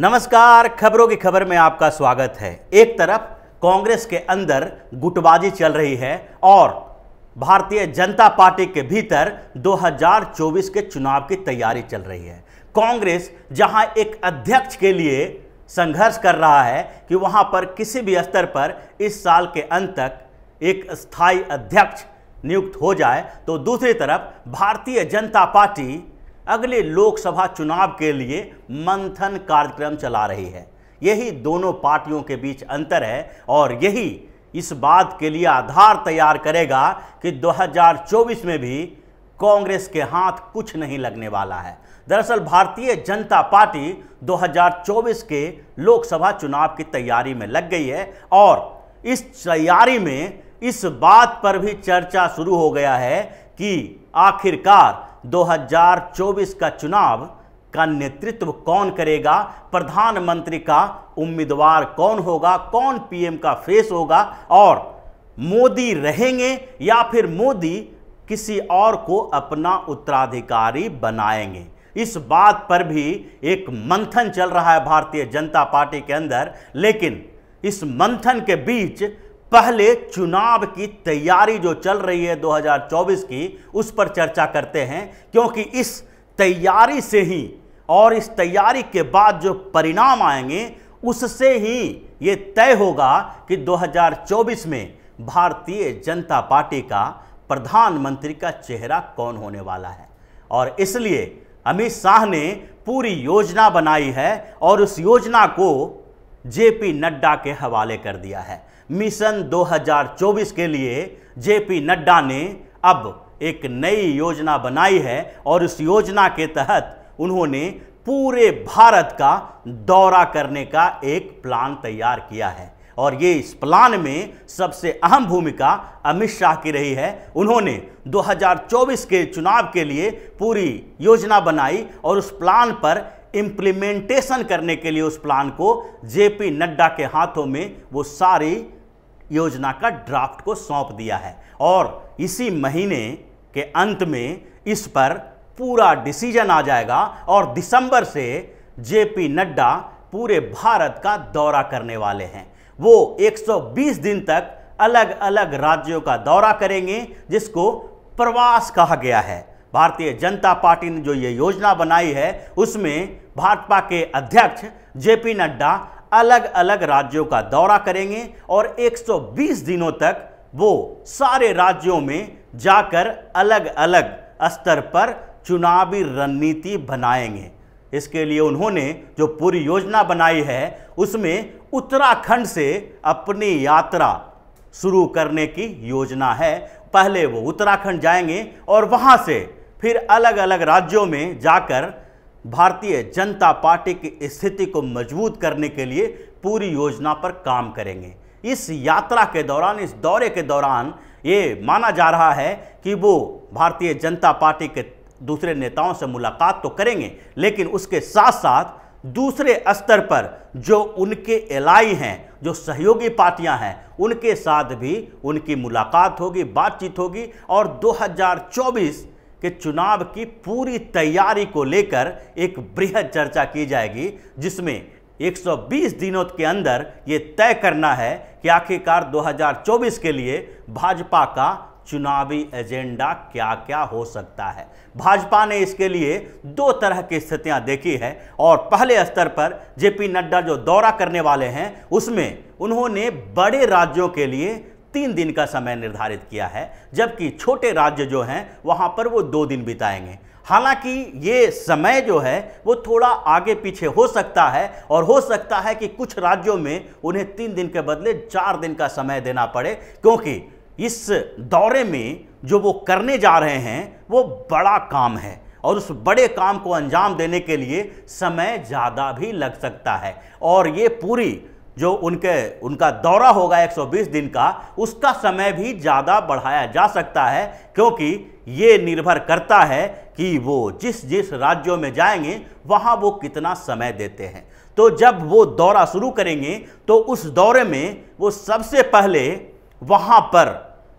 नमस्कार खबरों की खबर में आपका स्वागत है एक तरफ कांग्रेस के अंदर गुटबाजी चल रही है और भारतीय जनता पार्टी के भीतर 2024 के चुनाव की तैयारी चल रही है कांग्रेस जहां एक अध्यक्ष के लिए संघर्ष कर रहा है कि वहां पर किसी भी स्तर पर इस साल के अंत तक एक स्थायी अध्यक्ष नियुक्त हो जाए तो दूसरी तरफ भारतीय जनता पार्टी अगले लोकसभा चुनाव के लिए मंथन कार्यक्रम चला रही है यही दोनों पार्टियों के बीच अंतर है और यही इस बात के लिए आधार तैयार करेगा कि 2024 में भी कांग्रेस के हाथ कुछ नहीं लगने वाला है दरअसल भारतीय जनता पार्टी 2024 के लोकसभा चुनाव की तैयारी में लग गई है और इस तैयारी में इस बात पर भी चर्चा शुरू हो गया है कि आखिरकार 2024 का चुनाव का नेतृत्व कौन करेगा प्रधानमंत्री का उम्मीदवार कौन होगा कौन पीएम का फेस होगा और मोदी रहेंगे या फिर मोदी किसी और को अपना उत्तराधिकारी बनाएंगे इस बात पर भी एक मंथन चल रहा है भारतीय जनता पार्टी के अंदर लेकिन इस मंथन के बीच पहले चुनाव की तैयारी जो चल रही है 2024 की उस पर चर्चा करते हैं क्योंकि इस तैयारी से ही और इस तैयारी के बाद जो परिणाम आएंगे उससे ही ये तय होगा कि 2024 में भारतीय जनता पार्टी का प्रधानमंत्री का चेहरा कौन होने वाला है और इसलिए अमित शाह ने पूरी योजना बनाई है और उस योजना को जेपी नड्डा के हवाले कर दिया है मिशन 2024 के लिए जेपी नड्डा ने अब एक नई योजना बनाई है और उस योजना के तहत उन्होंने पूरे भारत का दौरा करने का एक प्लान तैयार किया है और ये इस प्लान में सबसे अहम भूमिका अमित शाह की रही है उन्होंने 2024 के चुनाव के लिए पूरी योजना बनाई और उस प्लान पर इम्प्लीमेंटेशन करने के लिए उस प्लान को जेपी नड्डा के हाथों में वो सारी योजना का ड्राफ्ट को सौंप दिया है और इसी महीने के अंत में इस पर पूरा डिसीजन आ जाएगा और दिसंबर से जेपी नड्डा पूरे भारत का दौरा करने वाले हैं वो 120 दिन तक अलग अलग राज्यों का दौरा करेंगे जिसको प्रवास कहा गया है भारतीय जनता पार्टी ने जो ये योजना बनाई है उसमें भाजपा के अध्यक्ष जेपी नड्डा अलग अलग राज्यों का दौरा करेंगे और 120 दिनों तक वो सारे राज्यों में जाकर अलग अलग स्तर पर चुनावी रणनीति बनाएंगे इसके लिए उन्होंने जो पूरी योजना बनाई है उसमें उत्तराखंड से अपनी यात्रा शुरू करने की योजना है पहले वो उत्तराखंड जाएंगे और वहाँ से फिर अलग अलग राज्यों में जाकर भारतीय जनता पार्टी की स्थिति को मजबूत करने के लिए पूरी योजना पर काम करेंगे इस यात्रा के दौरान इस दौरे के दौरान ये माना जा रहा है कि वो भारतीय जनता पार्टी के दूसरे नेताओं से मुलाकात तो करेंगे लेकिन उसके साथ साथ दूसरे स्तर पर जो उनके एलाई हैं जो सहयोगी पार्टियां हैं उनके साथ भी उनकी मुलाकात होगी बातचीत होगी और 2024 कि चुनाव की पूरी तैयारी को लेकर एक बृहद चर्चा की जाएगी जिसमें 120 दिनों के अंदर ये तय करना है कि आखिरकार 2024 के लिए भाजपा का चुनावी एजेंडा क्या क्या हो सकता है भाजपा ने इसके लिए दो तरह की स्थितियां देखी है और पहले स्तर पर जेपी नड्डा जो दौरा करने वाले हैं उसमें उन्होंने बड़े राज्यों के लिए तीन दिन का समय निर्धारित किया है जबकि छोटे राज्य जो हैं वहाँ पर वो दो दिन बिताएंगे हालांकि ये समय जो है वो थोड़ा आगे पीछे हो सकता है और हो सकता है कि कुछ राज्यों में उन्हें तीन दिन के बदले चार दिन का समय देना पड़े क्योंकि इस दौरे में जो वो करने जा रहे हैं वो बड़ा काम है और उस बड़े काम को अंजाम देने के लिए समय ज़्यादा भी लग सकता है और ये पूरी जो उनके उनका दौरा होगा 120 दिन का उसका समय भी ज़्यादा बढ़ाया जा सकता है क्योंकि ये निर्भर करता है कि वो जिस जिस राज्यों में जाएंगे वहाँ वो कितना समय देते हैं तो जब वो दौरा शुरू करेंगे तो उस दौरे में वो सबसे पहले वहाँ पर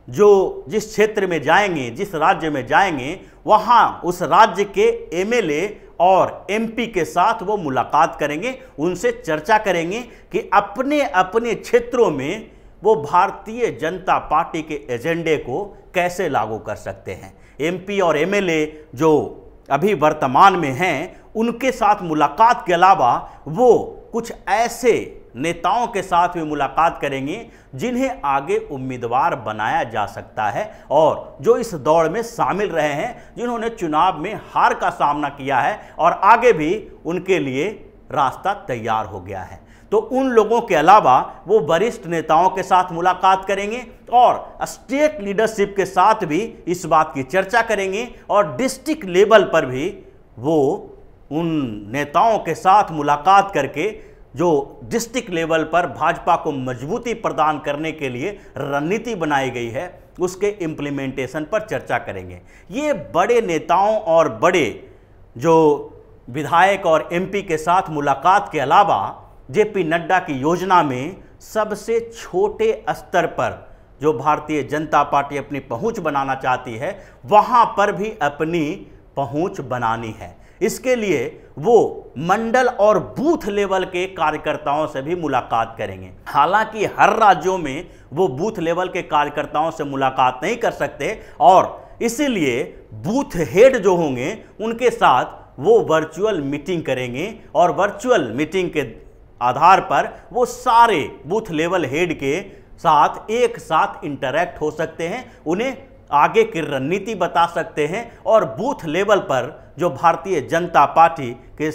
जो जिस क्षेत्र में जाएंगे जिस राज्य में जाएंगे वहाँ उस राज्य के एमएलए और एमपी के साथ वो मुलाकात करेंगे उनसे चर्चा करेंगे कि अपने अपने क्षेत्रों में वो भारतीय जनता पार्टी के एजेंडे को कैसे लागू कर सकते हैं एमपी और एमएलए जो अभी वर्तमान में हैं उनके साथ मुलाकात के अलावा वो कुछ ऐसे नेताओं के साथ भी मुलाकात करेंगे जिन्हें आगे उम्मीदवार बनाया जा सकता है और जो इस दौड़ में शामिल रहे हैं जिन्होंने चुनाव में हार का सामना किया है और आगे भी उनके लिए रास्ता तैयार हो गया है तो उन लोगों के अलावा वो वरिष्ठ नेताओं के साथ मुलाकात करेंगे और स्टेट लीडरशिप के साथ भी इस बात की चर्चा करेंगे और डिस्ट्रिक्ट लेवल पर भी वो उन नेताओं के साथ मुलाकात करके जो डिस्ट्रिक्ट लेवल पर भाजपा को मजबूती प्रदान करने के लिए रणनीति बनाई गई है उसके इम्प्लीमेंटेशन पर चर्चा करेंगे ये बड़े नेताओं और बड़े जो विधायक और एमपी के साथ मुलाकात के अलावा जेपी नड्डा की योजना में सबसे छोटे स्तर पर जो भारतीय जनता पार्टी अपनी पहुंच बनाना चाहती है वहां पर भी अपनी पहुंच बनानी है इसके लिए वो मंडल और बूथ लेवल के कार्यकर्ताओं से भी मुलाकात करेंगे हालांकि हर राज्यों में वो बूथ लेवल के कार्यकर्ताओं से मुलाकात नहीं कर सकते और इसीलिए बूथ हेड जो होंगे उनके साथ वो वर्चुअल मीटिंग करेंगे और वर्चुअल मीटिंग के आधार पर वो सारे बूथ लेवल हेड के साथ एक साथ इंटरेक्ट हो सकते हैं उन्हें आगे की रणनीति बता सकते हैं और बूथ लेवल पर जो भारतीय जनता पार्टी के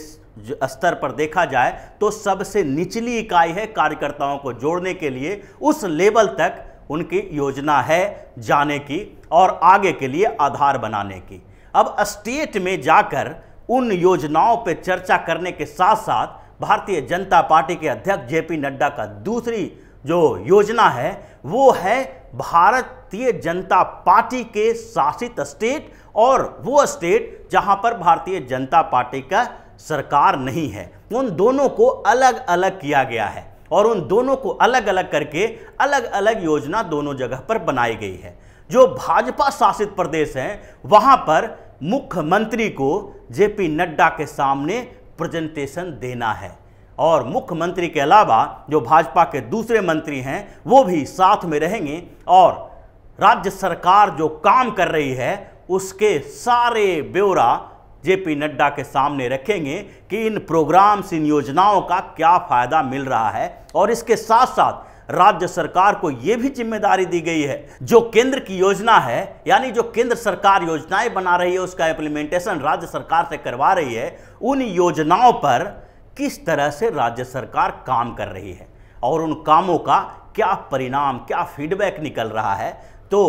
स्तर पर देखा जाए तो सबसे निचली इकाई है कार्यकर्ताओं को जोड़ने के लिए उस लेवल तक उनकी योजना है जाने की और आगे के लिए आधार बनाने की अब स्टेट में जाकर उन योजनाओं पर चर्चा करने के साथ साथ भारतीय जनता पार्टी के अध्यक्ष जेपी नड्डा का दूसरी जो योजना है वो है भारतीय जनता पार्टी के शासित स्टेट और वो स्टेट जहां पर भारतीय जनता पार्टी का सरकार नहीं है उन दोनों को अलग अलग किया गया है और उन दोनों को अलग अलग करके अलग अलग योजना दोनों जगह पर बनाई गई है जो भाजपा शासित प्रदेश हैं वहां पर मुख्यमंत्री को जेपी नड्डा के सामने प्रेजेंटेशन देना है और मुख्यमंत्री के अलावा जो भाजपा के दूसरे मंत्री हैं वो भी साथ में रहेंगे और राज्य सरकार जो काम कर रही है उसके सारे ब्यौरा जेपी नड्डा के सामने रखेंगे कि इन प्रोग्राम्स इन योजनाओं का क्या फ़ायदा मिल रहा है और इसके साथ साथ राज्य सरकार को यह भी जिम्मेदारी दी गई है जो केंद्र की योजना है यानी जो केंद्र सरकार योजनाएं बना रही है उसका इम्प्लीमेंटेशन राज्य सरकार से करवा रही है उन योजनाओं पर किस तरह से राज्य सरकार काम कर रही है और उन कामों का क्या परिणाम क्या फीडबैक निकल रहा है तो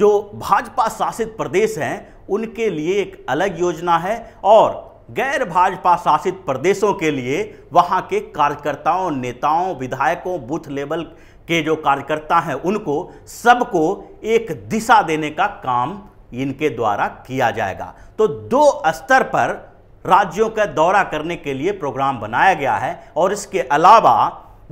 जो भाजपा शासित प्रदेश हैं उनके लिए एक अलग योजना है और गैर भाजपा शासित प्रदेशों के लिए वहाँ के कार्यकर्ताओं नेताओं विधायकों बूथ लेवल के जो कार्यकर्ता हैं उनको सबको एक दिशा देने का काम इनके द्वारा किया जाएगा तो दो स्तर पर राज्यों का दौरा करने के लिए प्रोग्राम बनाया गया है और इसके अलावा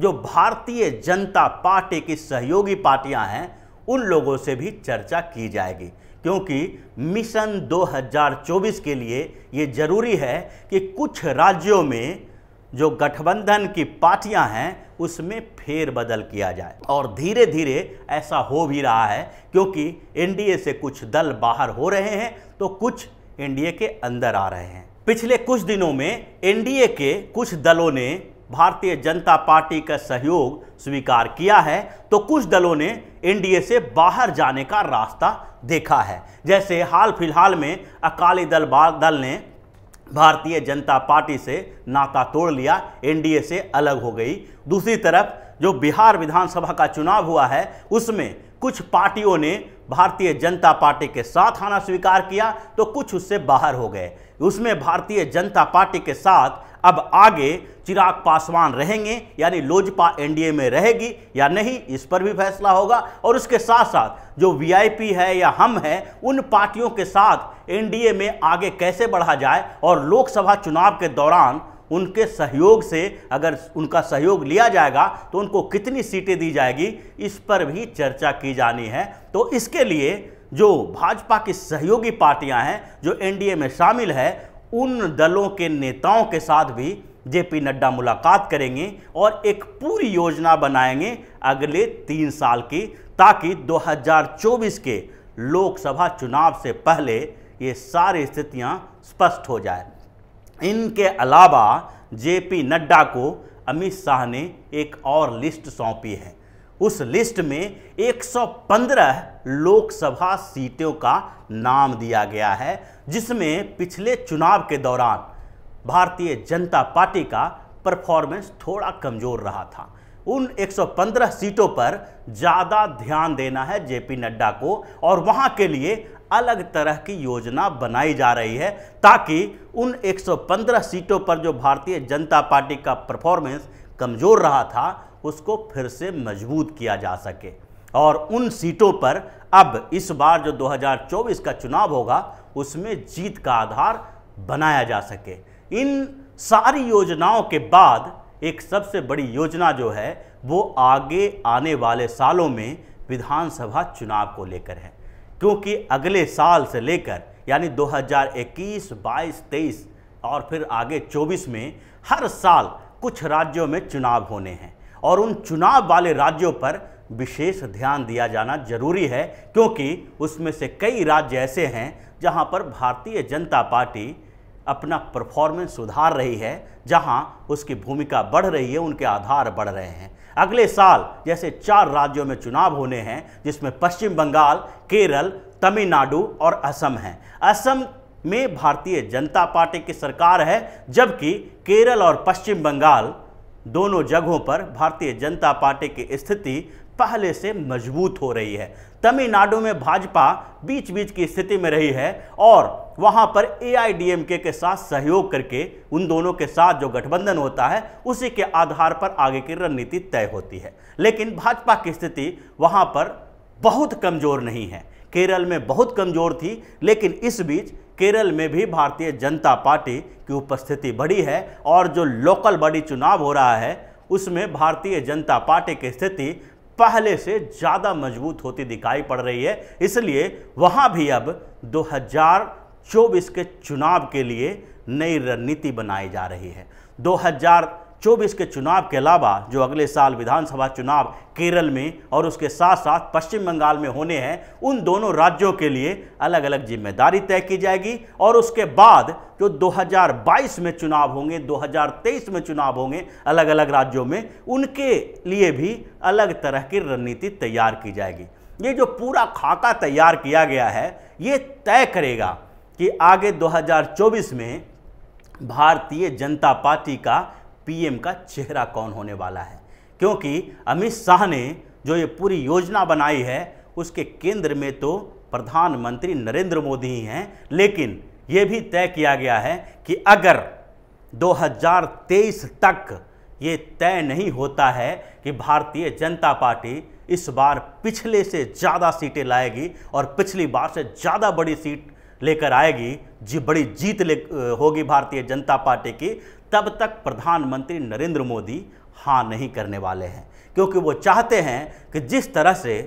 जो भारतीय जनता पार्टी की सहयोगी पार्टियां हैं उन लोगों से भी चर्चा की जाएगी क्योंकि मिशन 2024 के लिए ये जरूरी है कि कुछ राज्यों में जो गठबंधन की पार्टियां हैं उसमें फेरबदल किया जाए और धीरे धीरे ऐसा हो भी रहा है क्योंकि एनडीए से कुछ दल बाहर हो रहे हैं तो कुछ एनडीए के अंदर आ रहे हैं पिछले कुछ दिनों में एनडीए के कुछ दलों ने भारतीय जनता पार्टी का सहयोग स्वीकार किया है तो कुछ दलों ने एनडीए से बाहर जाने का रास्ता देखा है जैसे हाल फिलहाल में अकाली दल दल ने भारतीय जनता पार्टी से नाता तोड़ लिया एनडीए से अलग हो गई दूसरी तरफ जो बिहार विधानसभा का चुनाव हुआ है उसमें कुछ पार्टियों ने भारतीय जनता पार्टी के साथ आना स्वीकार किया तो कुछ उससे बाहर हो गए उसमें भारतीय जनता पार्टी के साथ अब आगे चिराग पासवान रहेंगे यानी लोजपा एनडीए में रहेगी या नहीं इस पर भी फैसला होगा और उसके साथ साथ जो वीआईपी है या हम हैं उन पार्टियों के साथ एनडीए में आगे कैसे बढ़ा जाए और लोकसभा चुनाव के दौरान उनके सहयोग से अगर उनका सहयोग लिया जाएगा तो उनको कितनी सीटें दी जाएगी इस पर भी चर्चा की जानी है तो इसके लिए जो भाजपा की सहयोगी पार्टियां हैं जो एनडीए में शामिल है उन दलों के नेताओं के साथ भी जेपी नड्डा मुलाकात करेंगे और एक पूरी योजना बनाएंगे अगले तीन साल की ताकि 2024 के लोकसभा चुनाव से पहले ये सारी स्थितियां स्पष्ट हो जाए इनके अलावा जेपी नड्डा को अमित शाह ने एक और लिस्ट सौंपी है उस लिस्ट में 115 लोकसभा सीटों का नाम दिया गया है जिसमें पिछले चुनाव के दौरान भारतीय जनता पार्टी का परफॉर्मेंस थोड़ा कमज़ोर रहा था उन 115 सीटों पर ज़्यादा ध्यान देना है जेपी नड्डा को और वहाँ के लिए अलग तरह की योजना बनाई जा रही है ताकि उन 115 सीटों पर जो भारतीय जनता पार्टी का परफॉर्मेंस कमज़ोर रहा था उसको फिर से मजबूत किया जा सके और उन सीटों पर अब इस बार जो 2024 का चुनाव होगा उसमें जीत का आधार बनाया जा सके इन सारी योजनाओं के बाद एक सबसे बड़ी योजना जो है वो आगे आने वाले सालों में विधानसभा चुनाव को लेकर है क्योंकि अगले साल से लेकर यानी 2021, 22, 23 और फिर आगे 24 में हर साल कुछ राज्यों में चुनाव होने हैं और उन चुनाव वाले राज्यों पर विशेष ध्यान दिया जाना जरूरी है क्योंकि उसमें से कई राज्य ऐसे हैं जहां पर भारतीय जनता पार्टी अपना परफॉर्मेंस सुधार रही है जहां उसकी भूमिका बढ़ रही है उनके आधार बढ़ रहे हैं अगले साल जैसे चार राज्यों में चुनाव होने हैं जिसमें पश्चिम बंगाल केरल तमिलनाडु और असम हैं असम में भारतीय जनता पार्टी की सरकार है जबकि केरल और पश्चिम बंगाल दोनों जगहों पर भारतीय जनता पार्टी की स्थिति पहले से मजबूत हो रही है तमिलनाडु में भाजपा बीच बीच की स्थिति में रही है और वहां पर एआईडीएमके के साथ सहयोग करके उन दोनों के साथ जो गठबंधन होता है उसी के आधार पर आगे की रणनीति तय होती है लेकिन भाजपा की स्थिति वहां पर बहुत कमजोर नहीं है केरल में बहुत कमज़ोर थी लेकिन इस बीच केरल में भी भारतीय जनता पार्टी की उपस्थिति बढ़ी है और जो लोकल बॉडी चुनाव हो रहा है उसमें भारतीय जनता पार्टी की स्थिति पहले से ज़्यादा मजबूत होती दिखाई पड़ रही है इसलिए वहाँ भी अब 2024 के चुनाव के लिए नई रणनीति बनाई जा रही है 2024 के चुनाव के अलावा जो अगले साल विधानसभा चुनाव केरल में और उसके साथ साथ पश्चिम बंगाल में होने हैं उन दोनों राज्यों के लिए अलग अलग जिम्मेदारी तय की जाएगी और उसके बाद जो 2022 में चुनाव होंगे 2023 में चुनाव होंगे अलग अलग राज्यों में उनके लिए भी अलग तरह की रणनीति तैयार की जाएगी ये जो पूरा खाका तैयार किया गया है ये तय करेगा कि आगे 2024 में भारतीय जनता पार्टी का पीएम का चेहरा कौन होने वाला है क्योंकि अमित शाह ने जो ये पूरी योजना बनाई है उसके केंद्र में तो प्रधानमंत्री नरेंद्र मोदी ही हैं लेकिन ये भी तय किया गया है कि अगर 2023 तक ये तय नहीं होता है कि भारतीय जनता पार्टी इस बार पिछले से ज़्यादा सीटें लाएगी और पिछली बार से ज़्यादा बड़ी सीट लेकर आएगी जी बड़ी जीत ले होगी भारतीय जनता पार्टी की तब तक प्रधानमंत्री नरेंद्र मोदी हाँ नहीं करने वाले हैं क्योंकि वो चाहते हैं कि जिस तरह से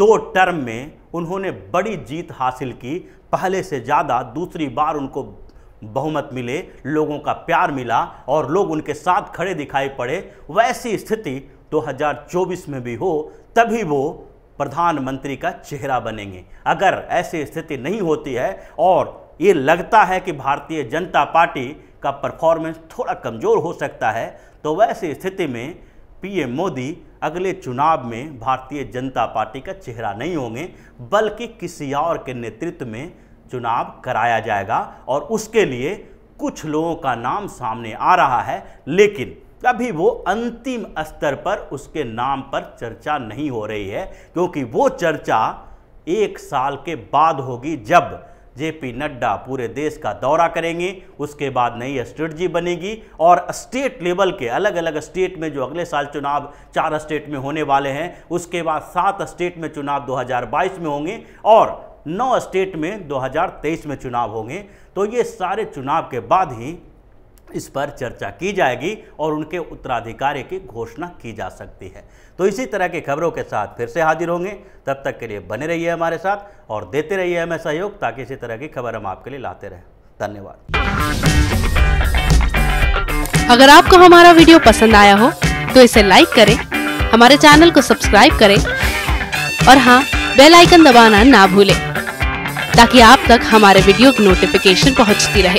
दो टर्म में उन्होंने बड़ी जीत हासिल की पहले से ज़्यादा दूसरी बार उनको बहुमत मिले लोगों का प्यार मिला और लोग उनके साथ खड़े दिखाई पड़े वैसी स्थिति 2024 में भी हो तभी वो प्रधानमंत्री का चेहरा बनेंगे अगर ऐसी स्थिति नहीं होती है और ये लगता है कि भारतीय जनता पार्टी का परफॉर्मेंस थोड़ा कमज़ोर हो सकता है तो वैसे स्थिति में पीएम मोदी अगले चुनाव में भारतीय जनता पार्टी का चेहरा नहीं होंगे बल्कि किसी और के नेतृत्व में चुनाव कराया जाएगा और उसके लिए कुछ लोगों का नाम सामने आ रहा है लेकिन अभी वो अंतिम स्तर पर उसके नाम पर चर्चा नहीं हो रही है क्योंकि वो चर्चा एक साल के बाद होगी जब जेपी नड्डा पूरे देश का दौरा करेंगे उसके बाद नई स्ट्रेटजी बनेगी और स्टेट लेवल के अलग अलग स्टेट में जो अगले साल चुनाव चार स्टेट में होने वाले हैं उसके बाद सात स्टेट में चुनाव 2022 में होंगे और नौ स्टेट में 2023 में चुनाव होंगे तो ये सारे चुनाव के बाद ही इस पर चर्चा की जाएगी और उनके उत्तराधिकारी की घोषणा की जा सकती है तो इसी तरह की खबरों के साथ फिर से हाजिर होंगे तब तक के लिए बने रहिए हमारे साथ और देते रहिए हमें सहयोग ताकि इसी तरह की खबर हम आपके लिए लाते रहें धन्यवाद अगर आपको हमारा वीडियो पसंद आया हो तो इसे लाइक करें हमारे चैनल को सब्सक्राइब करें और हाँ बेल आइकन दबाना ना भूलें ताकि आप तक हमारे वीडियो की नोटिफिकेशन पहुंचती रहे